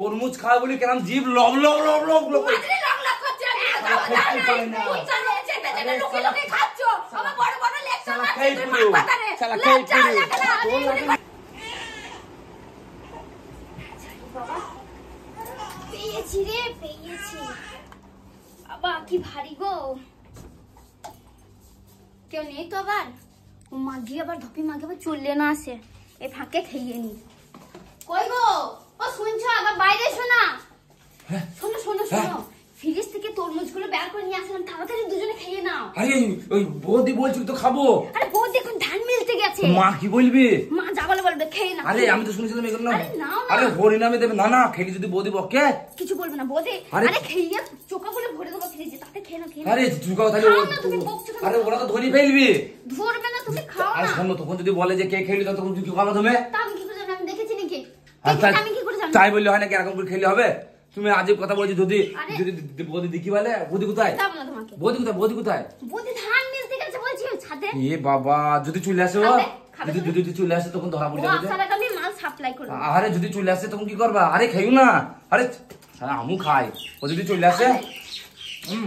তরমুজ খাওয়া বলি কেন জীব লব লব লব লব লব পেয়েছি রে পেয়েছি বাবা কি ভারী গো কেউ নেই তো আবার মাগি আবার ধপি মাগি আবার চললে না আসে এ ফাঁকে খেয়ে নি কই গো ও শুনছো আবার বাইরে শোনা হ্যাঁ। শোনো শোনো হ্যাঁ। শোনো ফ্রিজ থেকে তরমুজ গুলো বের করে নিয়ে আসলাম তাড়াতাড়ি দুজনে খেয়ে নাও আরে ওই বৌদি বলছো তো খাবো আরে বৌদি এখন ধান মিলতে গেছে মা কি বলবি মা যা বলে বলবে খেয়ে নাও আরে আমি তো শুনেছিলাম এগুলো আরে নাও আরে হরি নামে দেবে না না খেলি যদি বৌদি বকে কিছু বলবে না বৌদি আরে খেয়ে গুলো ভরে দেবো ফ্রিজে তাতে খেয়ে নাও খেয়ে আরে চোকাও তাহলে আরে ওরা তো ধরি ফেলবি আরে শোনো তখন যদি বলে যে কে খেলি তখন তুমি কি কথা তুমি আমি কি করে আমি আমি কি করে তাই বললে হয় নাকি এরকম করে খেলে হবে তুমি আজকে কথা বলছি যদি যদি বদি দেখি বলে বদি কোথায় বদি কোথায় বদি কোথায় ধান আছে বলছি ছাদে এ বাবা যদি চলে আসে ও যদি যদি চলে আসে তখন ধরা পড়ে যাবে আমি মাল সাপ্লাই করব আরে যদি চলে আসে তখন কি করবা আরে খাইও না আরে আমু খাই ও যদি চলে আসে হুম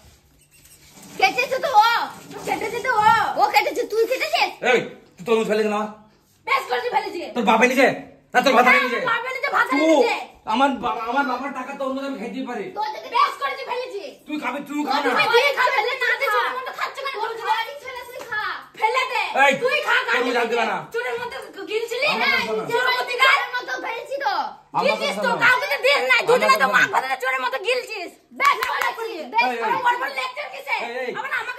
এই তুই তরমুজ ফেলেছ না বেশ করছি ফেলেছি তোর বাপে নিজে না তোর ভাতা নিজে বাপে নিজে ভাতা নিজে আমার আমার বাবার টাকা তো অন্যদের খেতে পারে তুই যদি বেশ করছি ফেলেছি তুই খাবি তুই খাবি না তুই খাবি না না তুই ছোট মতো খাচ্ছ কেন বল খা ফেলে তুই খা ফেলে দে তুই খা খা তুই জানতে না চুরের মতো গিলছিলি না চুরের মতো গাল মতো ফেলেছি তো গিলছিস তো কাউকে তো দিস না দুজনে তো মা ভাতা চুরের মতো গিলছিস বেশ করে বেশ করে লেকচার কিসে আমার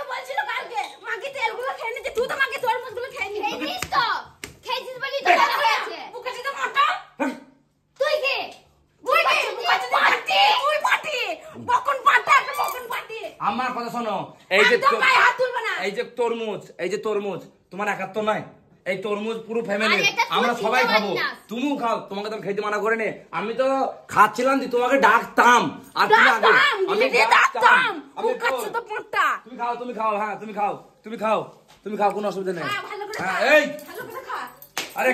আমার কথা শোনো এই যে এই যে তরমুজ এই যে তরমুজ তোমার একাত্তর নাই এই তরমুজ পুরো ফ্যামিলি আমরা সবাই খাবো তুমি খাও তোমাকে তো খেতে মানা করে নে আমি তো খাচ্ছিলাম যে তোমাকে ডাকতাম আর তুমি আগে আমি ডাকতাম আমি খাচ্ছি তো পাঁচটা তুমি খাও তুমি খাও হ্যাঁ তুমি খাও তুমি খাও তুমি খাও কোনো অসুবিধা নেই হ্যাঁ, হ্যাঁ এই আরে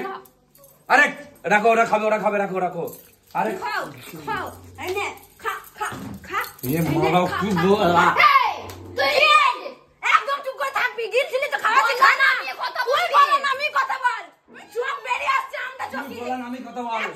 আরে রাখো ওরা খাবে ওরা খাবে রাখো রাখো আরে খাও খাও এই নে খা খা খা এ মারাও কি বলা জানি হ্যাঁ। হ্যাঁ।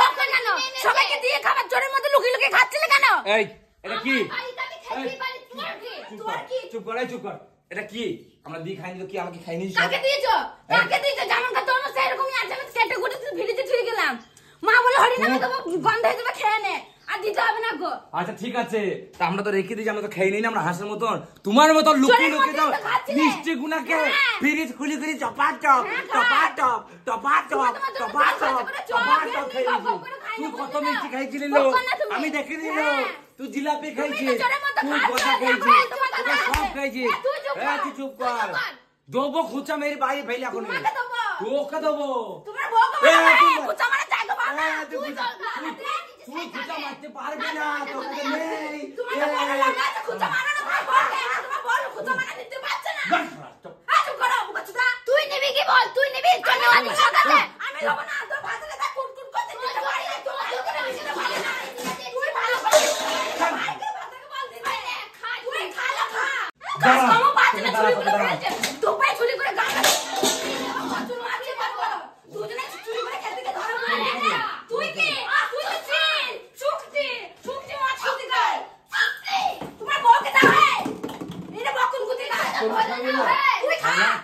হোক না কেন সবাইকে দিয়ে খাবার মধ্যে লুকিয়ে লুকিয়ে খাচ্ছিলে কেন এটা কি চুপ চুপ কর এটা কি আমরা দিয়ে খাইনি তো কি আমাকে খাইনি কাকে আচ্ছা ঠিক আছে আমরা তো রেখে দিই আমরা তো খেয়ে নিই না আমরা হাঁসের মতন তোমার মতন লুকিয়ে লুকিয়ে দাও মিষ্টি গুনাকে হ্যাঁ। ফ্রিজ খুলি খুলি চপা চপ হ্যাঁ, চপা চপ টপা চপ চপা চপ চপা চপ খেয়ে তুই কত মিষ্টি খাইছিলি লো আমি দেখিনি লো হ্যাঁ। তুই জিলাপি খাইছিস তুই গজা খাইছিস তোকে সব খাইছিস হ্যাঁ তুই চুপ কর দেবো খুঁচা মেয়ের বাইরে ভাই এখন তোকে দেবো তোমরা বউ খুঁচা মানে জায়গা তুই তুই খুঁচা মারতে পারবি না তোকে নেই তোমার খুঁচা মারানো তোমার বল খুঁচা মারা দিতে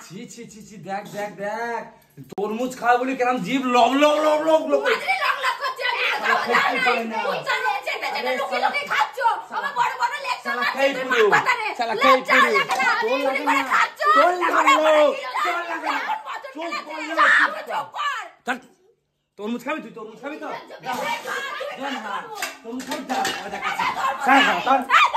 ছি ছি ছি দেখ দেখ তরমুজ খাওয়া বলি কেরাম জীব লব লব লব লব লব তরমুজ খাবি তুই তরমুজ খাবি তো তরমুজ খাবি